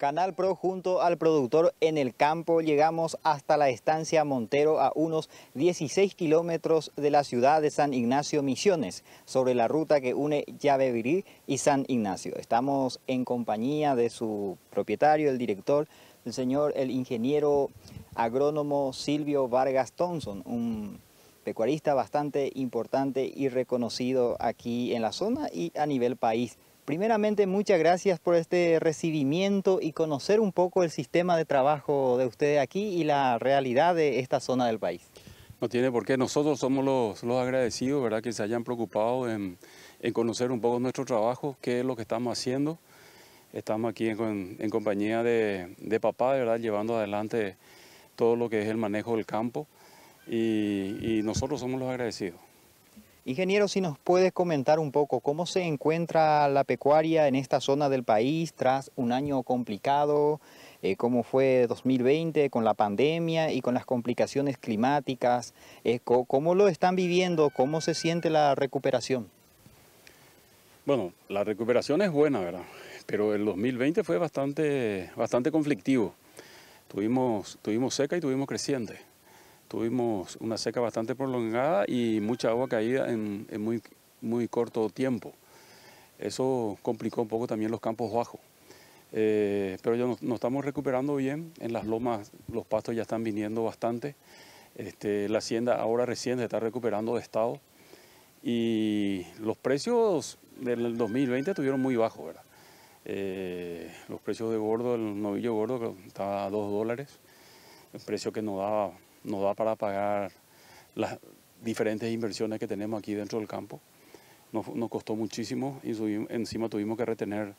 Canal Pro junto al productor en el campo. Llegamos hasta la estancia Montero a unos 16 kilómetros de la ciudad de San Ignacio Misiones, sobre la ruta que une Yabebirí y San Ignacio. Estamos en compañía de su propietario, el director, el señor, el ingeniero agrónomo Silvio Vargas Thompson, un pecuarista bastante importante y reconocido aquí en la zona y a nivel país. Primeramente, muchas gracias por este recibimiento y conocer un poco el sistema de trabajo de ustedes aquí y la realidad de esta zona del país. No tiene por qué, nosotros somos los, agradecidos, ¿verdad? Que se hayan preocupado en, conocer un poco nuestro trabajo, qué es lo que estamos haciendo. Estamos aquí en, compañía de, de, papá, ¿verdad? Llevando adelante todo lo que es el manejo del campo y nosotros somos los agradecidos. Ingeniero, si nos puedes comentar un poco cómo se encuentra la pecuaria en esta zona del país tras un año complicado, eh, cómo fue 2020 con la pandemia y con las complicaciones climáticas, eh, cómo lo están viviendo, cómo se siente la recuperación. Bueno, la recuperación es buena, ¿verdad? Pero el 2020 fue bastante, bastante conflictivo. Tuvimos, tuvimos seca y tuvimos creciente. Tuvimos una seca bastante prolongada y mucha agua caída en, muy, muy corto tiempo. Eso complicó un poco también los campos bajos. Eh, pero ya nos, estamos recuperando bien, en las lomas los pastos ya están viniendo bastante. Este, la hacienda ahora recién se está recuperando de estado y los precios del 2020 estuvieron muy bajos, ¿verdad? Eh, los precios de gordo, el novillo gordo estaba a 2 dólares, el precio que nos daba nos da para pagar las diferentes inversiones que tenemos aquí dentro del campo. Nos, costó muchísimo y encima tuvimos que retener,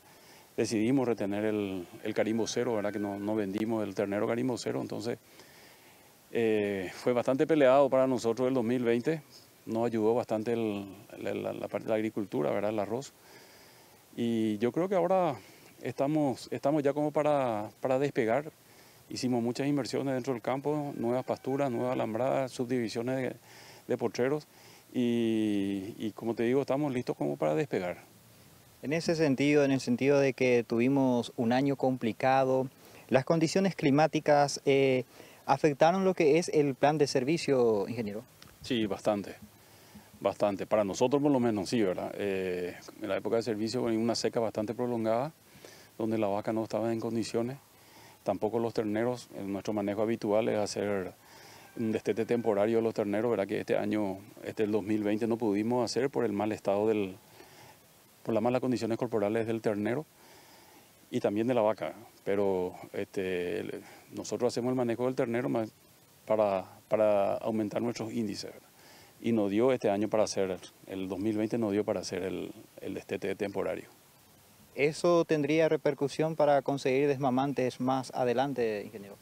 decidimos retener el, carimbo cero, ¿verdad? que no, vendimos el ternero carimbo cero, entonces eh, fue bastante peleado para nosotros el 2020, nos ayudó bastante la, parte de la agricultura, ¿verdad? el arroz. Y yo creo que ahora estamos, estamos ya como para, para despegar. Hicimos muchas inversiones dentro del campo, nuevas pasturas, nuevas alambradas, subdivisiones de, de porcheros y, como te digo, estamos listos como para despegar. En ese sentido, en el sentido de que tuvimos un año complicado, las condiciones climáticas eh, afectaron lo que es el plan de servicio, ingeniero. Sí, bastante, bastante. Para nosotros por lo menos, sí, ¿verdad? Eh, en la época de servicio hubo una seca bastante prolongada, donde la vaca no estaba en condiciones. Tampoco los terneros, nuestro manejo habitual es hacer un destete temporario de los terneros, ¿verdad? Que este año, este el 2020, no pudimos hacer por el mal estado del, por las malas condiciones corporales del ternero y también de la vaca. Pero este, nosotros hacemos el manejo del ternero para, para aumentar nuestros índices. Y nos dio este año para hacer, el 2020 nos dio para hacer el destete temporario. ¿Eso tendría repercusión para conseguir desmamantes más adelante, ingeniero?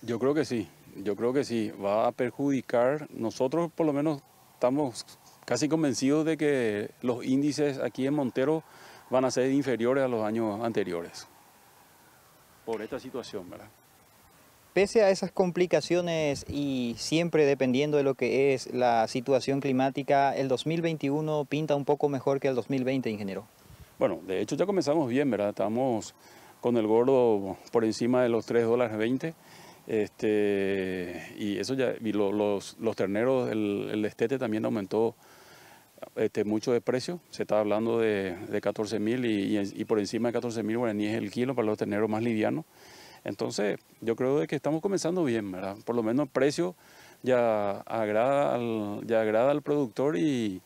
Yo creo que sí, yo creo que sí. Va a perjudicar, nosotros por lo menos estamos casi convencidos de que los índices aquí en Montero van a ser inferiores a los años anteriores por esta situación, ¿verdad? Pese a esas complicaciones y siempre dependiendo de lo que es la situación climática, el 2021 pinta un poco mejor que el 2020, ingeniero. Bueno, de hecho ya comenzamos bien, ¿verdad? Estamos con el gordo por encima de los $3.20. dólares Este, y eso ya, los, terneros, el, el, estete también aumentó este, mucho de precio. Se está hablando de, de 14 mil y, por encima de 14 mil es el kilo para los terneros más livianos. Entonces, yo creo de que estamos comenzando bien, ¿verdad? Por lo menos el precio ya agrada ya agrada al productor y,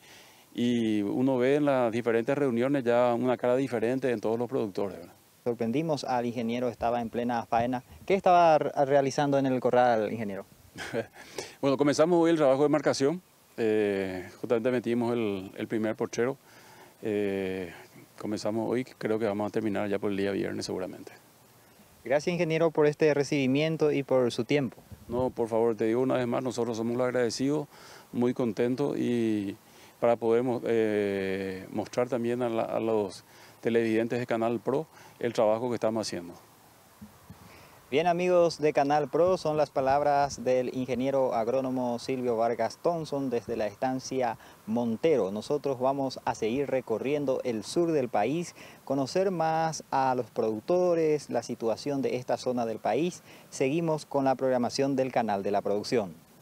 y uno ve en las diferentes reuniones ya una cara diferente en todos los productores. Sorprendimos al ingeniero, estaba en plena faena. ¿Qué estaba realizando en el corral, ingeniero? bueno, comenzamos hoy el trabajo de marcación. Eh, justamente metimos el, primer porchero. Eh, comenzamos hoy, creo que vamos a terminar ya por el día viernes seguramente. Gracias ingeniero por este recibimiento y por su tiempo. No, por favor, te digo una vez más, nosotros somos los agradecidos, muy contentos y para poder eh, mostrar también a, a los televidentes de Canal Pro el trabajo que estamos haciendo. Bien amigos de Canal Pro, son las palabras del ingeniero agrónomo Silvio Vargas Thompson desde la estancia Montero. Nosotros vamos a seguir recorriendo el sur del país, conocer más a los productores, la situación de esta zona del país. Seguimos con la programación del canal de la producción.